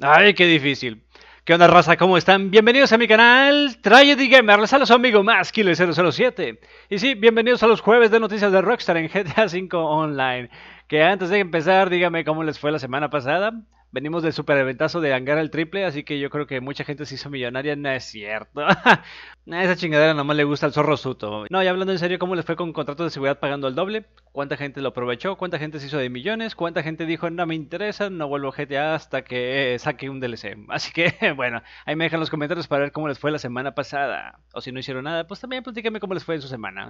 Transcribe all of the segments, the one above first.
Ay, qué difícil. ¿Qué onda, raza? ¿Cómo están? Bienvenidos a mi canal Tragedy Gamer. Les habla su amigo más Killer 007 Y sí, bienvenidos a los jueves de noticias de Rockstar en GTA V Online. Que antes de empezar, dígame cómo les fue la semana pasada. Venimos del super de Hangar al triple, así que yo creo que mucha gente se hizo millonaria. No es cierto. Esa chingadera nomás le gusta al zorro suto. No, y hablando en serio, ¿cómo les fue con contratos de seguridad pagando el doble? ¿Cuánta gente lo aprovechó? ¿Cuánta gente se hizo de millones? ¿Cuánta gente dijo, no me interesa, no vuelvo a GTA hasta que saque un DLC? Así que, bueno, ahí me dejan los comentarios para ver cómo les fue la semana pasada. O si no hicieron nada, pues también platíquenme cómo les fue en su semana.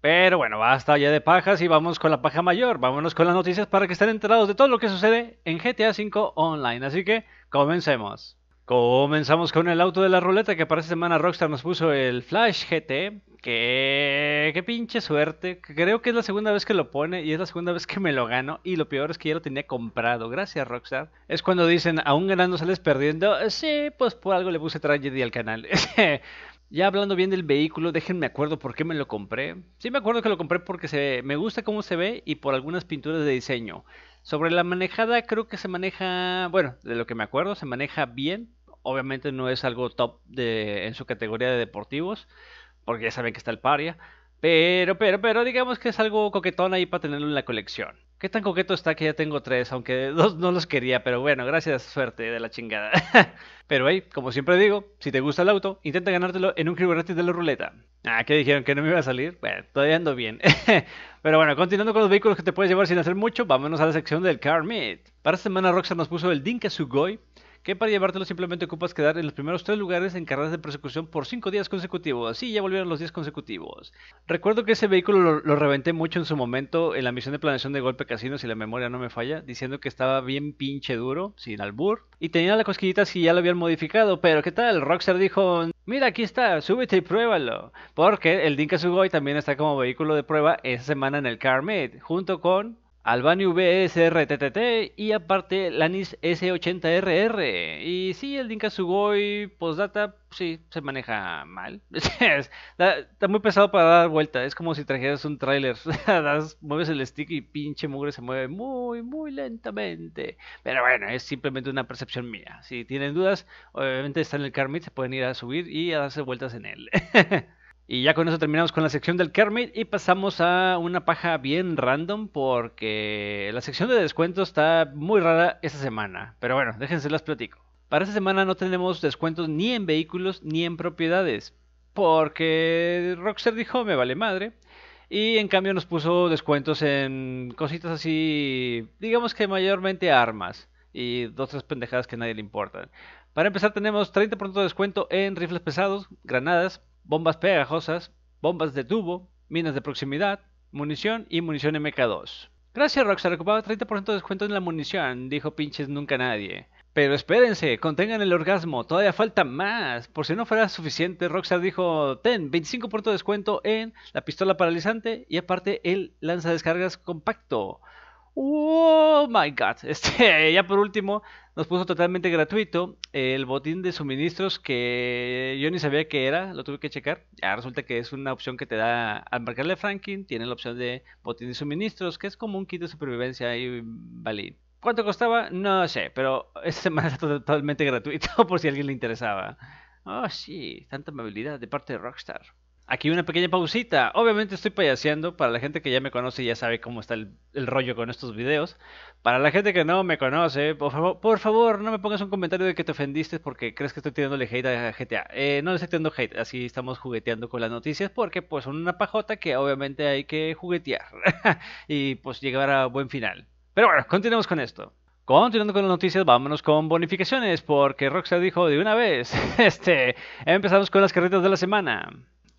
Pero bueno, basta ya de pajas y vamos con la paja mayor. Vámonos con las noticias para que estén enterados de todo lo que sucede en GTA 5 online. Así que comencemos. Comenzamos con el auto de la ruleta que para esta semana Rockstar nos puso el Flash GT. Que qué pinche suerte. Creo que es la segunda vez que lo pone y es la segunda vez que me lo gano. Y lo peor es que ya lo tenía comprado. Gracias Rockstar. Es cuando dicen, aún ganando sales perdiendo. Sí, pues por algo le puse tragedia al canal. Ya hablando bien del vehículo, déjenme acuerdo por qué me lo compré. Sí me acuerdo que lo compré porque se, me gusta cómo se ve y por algunas pinturas de diseño. Sobre la manejada, creo que se maneja, bueno, de lo que me acuerdo, se maneja bien. Obviamente no es algo top de, en su categoría de deportivos, porque ya saben que está el paria. Pero, pero, pero digamos que es algo coquetón ahí para tenerlo en la colección. ¿Qué tan coqueto está que ya tengo tres? Aunque dos no los quería, pero bueno, gracias, suerte de la chingada. pero hey, como siempre digo, si te gusta el auto, intenta ganártelo en un giro gratis de la ruleta. Ah, ¿qué dijeron? ¿Que no me iba a salir? Bueno, todavía ando bien. pero bueno, continuando con los vehículos que te puedes llevar sin hacer mucho, vámonos a la sección del Car Meet. Para esta semana Rockstar nos puso el Dinka Sugoi, que para llevártelo simplemente ocupas quedar en los primeros tres lugares en carreras de persecución por cinco días consecutivos. Así ya volvieron los días consecutivos. Recuerdo que ese vehículo lo, reventé mucho en su momento en la misión de planeación de golpe casino, si la memoria no me falla, diciendo que estaba bien pinche duro, sin albur, y tenía la cosquillita si ya lo habían modificado, pero ¿qué tal? Rockstar dijo, mira, aquí está, súbete y pruébalo, porque el Dinka Sugoi también está como vehículo de prueba esa semana en el Meet. junto con Albany VSRTTT y aparte Lanis S80RR. Y sí, el Dinka Sugoi Postdata, sí, se maneja mal. Está muy pesado para dar vuelta. Es como si trajeras un tráiler. mueves el stick y pinche mugre se mueve muy, muy lentamente. Pero bueno, es simplemente una percepción mía. Si tienen dudas, obviamente está en el Carmit, se pueden ir a subir y a darse vueltas en él. Y ya con eso terminamos con la sección del Kermit y pasamos a una paja bien random porque la sección de descuentos está muy rara esta semana. Pero bueno, déjense las platico. Para esta semana no tenemos descuentos ni en vehículos ni en propiedades porque Rockstar dijo me vale madre. Y en cambio nos puso descuentos en cositas así, digamos que mayormente armas y dos tres pendejadas que a nadie le importan. Para empezar tenemos 30% de descuento en rifles pesados, granadas, bombas pegajosas, bombas de tubo, minas de proximidad, munición y munición MK2. Gracias Rockstar, ocupaba 30% de descuento en la munición, dijo pinches nunca nadie. Pero espérense, contengan el orgasmo, todavía falta más. Por si no fuera suficiente, Rockstar dijo, ten 25% de descuento en la pistola paralizante y aparte el descargas compacto. Oh my god. Este, ya por último, nos puso totalmente gratuito el botín de suministros que yo ni sabía que era, lo tuve que checar. Ya resulta que es una opción que te da al marcarle Franklin, tiene la opción de botín de suministros, que es como un kit de supervivencia y valid. ¿Cuánto costaba? No sé, pero esta semana está totalmente gratuito por si a alguien le interesaba. Oh, sí, tanta amabilidad de parte de Rockstar. Aquí una pequeña pausita. Obviamente estoy payaseando. Para la gente que ya me conoce, ya sabe cómo está el, rollo con estos videos. Para la gente que no me conoce, por favor, no me pongas un comentario de que te ofendiste porque crees que estoy tirándole hate a GTA. Eh, no le estoy tirando hate, así estamos jugueteando con las noticias porque pues son una pajota que obviamente hay que juguetear y pues llegar a buen final. Pero bueno, continuemos con esto. Continuando con las noticias, vámonos con bonificaciones porque Rockstar dijo de una vez, este, empezamos con las carretas de la semana.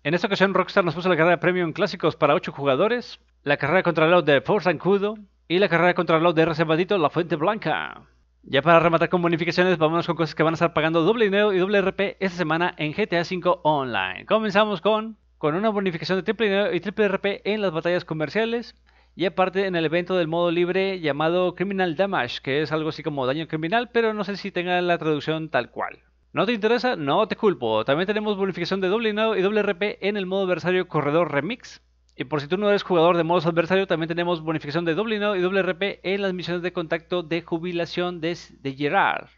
En esta ocasión Rockstar nos puso la carrera premium clásicos para 8 jugadores, la carrera contra el lado de Force Ancudo y la carrera contra el lado de Reservadito La Fuente Blanca. Ya para rematar con bonificaciones, vámonos con cosas que van a estar pagando doble dinero y doble RP esta semana en GTA V Online. Comenzamos con, con una bonificación de triple dinero y triple RP en las batallas comerciales y aparte en el evento del modo libre llamado Criminal Damage, que es algo así como daño criminal, pero no sé si tenga la traducción tal cual. ¿No te interesa? No te culpo. También tenemos bonificación de doble y doble RP en el modo adversario Corredor Remix. Y por si tú no eres jugador de modos adversario, también tenemos bonificación de doble y doble RP en las misiones de contacto de jubilación de, de Gerard.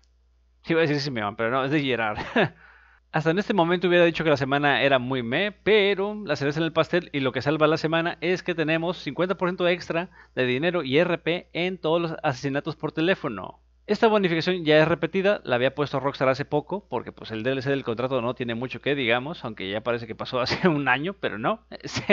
Iba a decir van, pero no, es de Gerard. Hasta en este momento hubiera dicho que la semana era muy me, pero la cereza en el pastel y lo que salva la semana es que tenemos 50% extra de dinero y RP en todos los asesinatos por teléfono. Esta bonificación ya es repetida, la había puesto Rockstar hace poco, porque pues el DLC del contrato no tiene mucho que, digamos, aunque ya parece que pasó hace un año, pero no.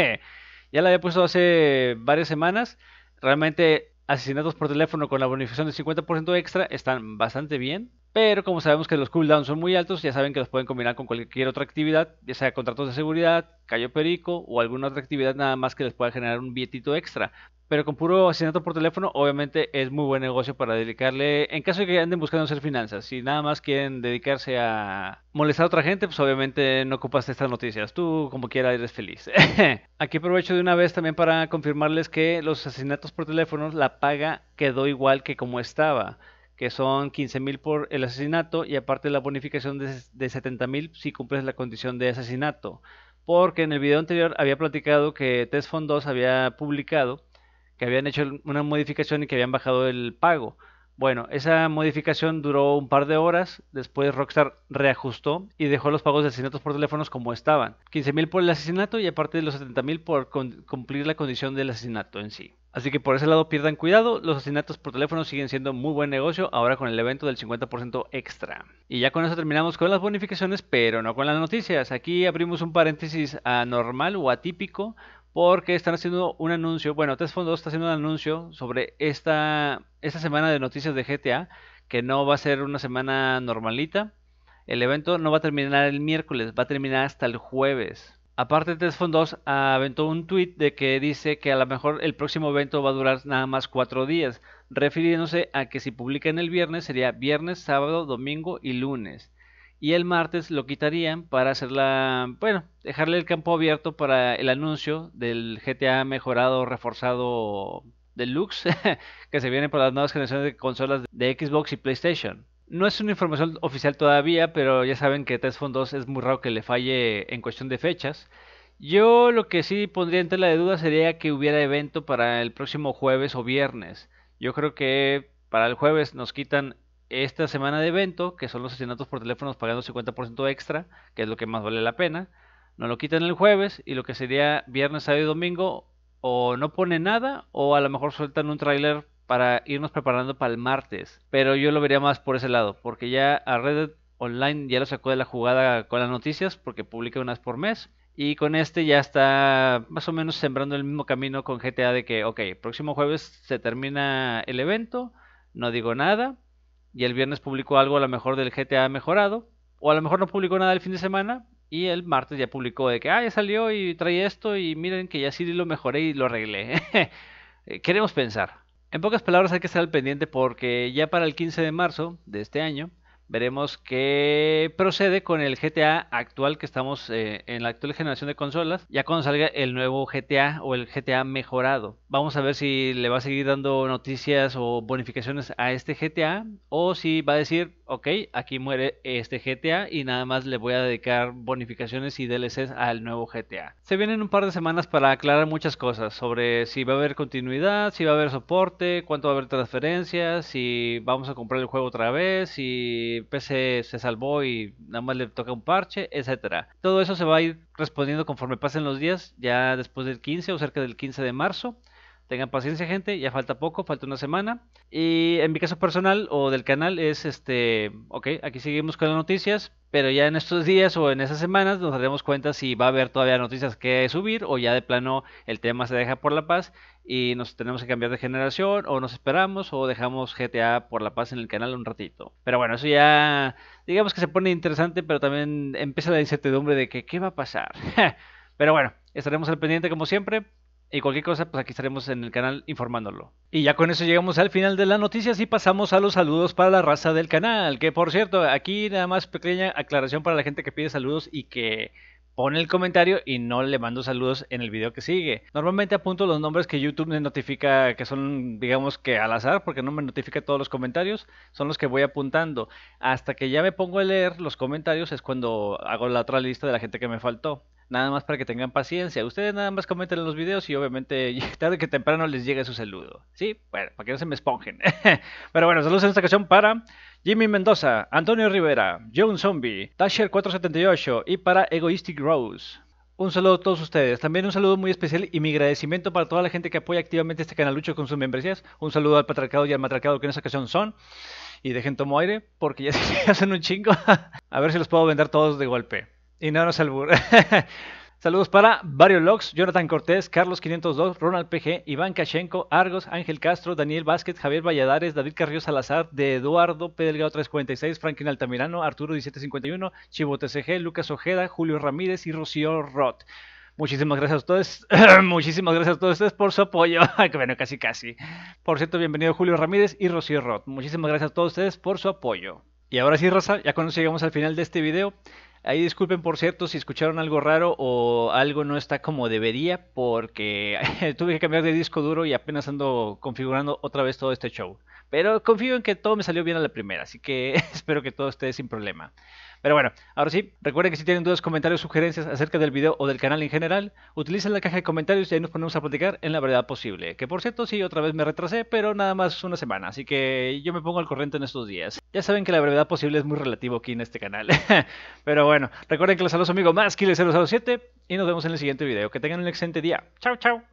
ya la había puesto hace varias semanas. Realmente asesinatos por teléfono con la bonificación del 50% extra están bastante bien. Pero como sabemos que los cooldowns son muy altos, ya saben que los pueden combinar con cualquier otra actividad, ya sea contratos de seguridad, cayo perico o alguna otra actividad nada más que les pueda generar un billetito extra pero con puro asesinato por teléfono, obviamente es muy buen negocio para dedicarle, en caso de que anden buscando hacer finanzas, si nada más quieren dedicarse a molestar a otra gente, pues obviamente no ocupas estas noticias, tú como quiera eres feliz. Aquí aprovecho de una vez también para confirmarles que los asesinatos por teléfono, la paga quedó igual que como estaba que son $15,000 por el asesinato y aparte la bonificación de, de 70 si cumples la condición de asesinato. Porque en el video anterior había platicado que Tesfondos 2 había publicado que habían hecho una modificación y que habían bajado el pago. Bueno, esa modificación duró un par de horas, después Rockstar reajustó y dejó los pagos de asesinatos por teléfonos como estaban. 15.000 por el asesinato y aparte de los 70.000 por cumplir la condición del asesinato en sí. Así que por ese lado pierdan cuidado, los asesinatos por teléfono siguen siendo muy buen negocio ahora con el evento del 50% extra. Y ya con eso terminamos con las bonificaciones, pero no con las noticias. Aquí abrimos un paréntesis anormal o atípico porque están haciendo un anuncio, bueno, Tesfon 2 está haciendo un anuncio sobre esta, esta semana de noticias de GTA, que no va a ser una semana normalita. El evento no va a terminar el miércoles, va a terminar hasta el jueves. Aparte, Tesfon 2 aventó un tweet de que dice que a lo mejor el próximo evento va a durar nada más cuatro días, refiriéndose a que si publican el viernes sería viernes, sábado, domingo y lunes y el martes lo quitarían para hacerla, bueno, dejarle el campo abierto para el anuncio del GTA mejorado, reforzado deluxe que se viene para las nuevas generaciones de consolas de Xbox y PlayStation. No es una información oficial todavía, pero ya saben que tres 2 es muy raro que le falle en cuestión de fechas. Yo lo que sí pondría en tela de duda sería que hubiera evento para el próximo jueves o viernes. Yo creo que para el jueves nos quitan esta semana de evento, que son los asesinatos por teléfonos pagando 50% extra, que es lo que más vale la pena, no lo quitan el jueves y lo que sería viernes, sábado y domingo o no pone nada o a lo mejor sueltan un tráiler para irnos preparando para el martes. Pero yo lo vería más por ese lado, porque ya a Reddit Online ya lo sacó de la jugada con las noticias, porque publica unas por mes. Y con este ya está más o menos sembrando el mismo camino con GTA de que, ok, próximo jueves se termina el evento, no digo nada, y el viernes publicó algo a lo mejor del GTA mejorado, o a lo mejor no publicó nada el fin de semana, y el martes ya publicó de que, ah, ya salió y trae esto, y miren que ya sí lo mejoré y lo arreglé. Eh, queremos pensar. En pocas palabras hay que estar al pendiente porque ya para el 15 de marzo de este año Veremos qué procede con el GTA actual que estamos eh, en la actual generación de consolas. Ya cuando salga el nuevo GTA o el GTA mejorado. Vamos a ver si le va a seguir dando noticias o bonificaciones a este GTA. O si va a decir, ok, aquí muere este GTA y nada más le voy a dedicar bonificaciones y DLCs al nuevo GTA. Se vienen un par de semanas para aclarar muchas cosas sobre si va a haber continuidad, si va a haber soporte, cuánto va a haber transferencias, si vamos a comprar el juego otra vez, si eh, PC se salvó y nada más le toca un parche, etcétera. Todo eso se va a ir respondiendo conforme pasen los días, ya después del 15 o cerca del 15 de marzo. Tengan paciencia, gente, ya falta poco, falta una semana. Y en mi caso personal o del canal es este, ok, aquí seguimos con las noticias, pero ya en estos días o en esas semanas nos daremos cuenta si va a haber todavía noticias que subir o ya de plano el tema se deja por la paz y nos tenemos que cambiar de generación o nos esperamos o dejamos GTA por la paz en el canal un ratito. Pero bueno, eso ya digamos que se pone interesante, pero también empieza la incertidumbre de que qué va a pasar. pero bueno, estaremos al pendiente como siempre. Y cualquier cosa, pues aquí estaremos en el canal informándolo. Y ya con eso llegamos al final de las noticias y pasamos a los saludos para la raza del canal. Que por cierto, aquí nada más pequeña aclaración para la gente que pide saludos y que pone el comentario y no le mando saludos en el video que sigue. Normalmente apunto los nombres que YouTube me notifica que son, digamos que al azar, porque no me notifica todos los comentarios, son los que voy apuntando. Hasta que ya me pongo a leer los comentarios es cuando hago la otra lista de la gente que me faltó. Nada más para que tengan paciencia. Ustedes nada más comenten en los videos y obviamente tarde que temprano les llegue su saludo. Sí, bueno, para que no se me esponjen. Pero bueno, saludos en esta ocasión para Jimmy Mendoza, Antonio Rivera, John Zombie, Dasher478 y para Egoistic Rose. Un saludo a todos ustedes. También un saludo muy especial y mi agradecimiento para toda la gente que apoya activamente este canal. Lucho con sus membresías. Un saludo al patriarcado y al matracado que en esta ocasión son. Y dejen tomo aire porque ya se hacen un chingo. a ver si los puedo vender todos de golpe. Y no nos albur. Saludos para Vario Logs, Jonathan Cortés, Carlos 502, Ronald PG, Iván Kashenko, Argos, Ángel Castro, Daniel Vázquez, Javier Valladares, David Carrillo Salazar, de Eduardo Pedelgado 346, Franklin Altamirano, Arturo 1751, Chivo TCG, Lucas Ojeda, Julio Ramírez y Rocío Roth. Muchísimas gracias a todos. Muchísimas gracias a todos ustedes por su apoyo. que bueno, casi casi. Por cierto, bienvenido Julio Ramírez y Rocío Roth. Muchísimas gracias a todos ustedes por su apoyo. Y ahora sí, Raza, ya cuando llegamos al final de este video, Ahí disculpen, por cierto, si escucharon algo raro o algo no está como debería, porque tuve que cambiar de disco duro y apenas ando configurando otra vez todo este show. Pero confío en que todo me salió bien a la primera, así que espero que todo esté sin problema. Pero bueno, ahora sí, recuerden que si tienen dudas, comentarios, sugerencias acerca del video o del canal en general, utilicen la caja de comentarios y ahí nos ponemos a platicar en la verdad posible. Que por cierto, sí, otra vez me retrasé, pero nada más una semana, así que yo me pongo al corriente en estos días. Ya saben que la brevedad posible es muy relativo aquí en este canal. pero bueno, recuerden que les saludos amigos su amigo 007 y nos vemos en el siguiente video. Que tengan un excelente día. Chao, chao.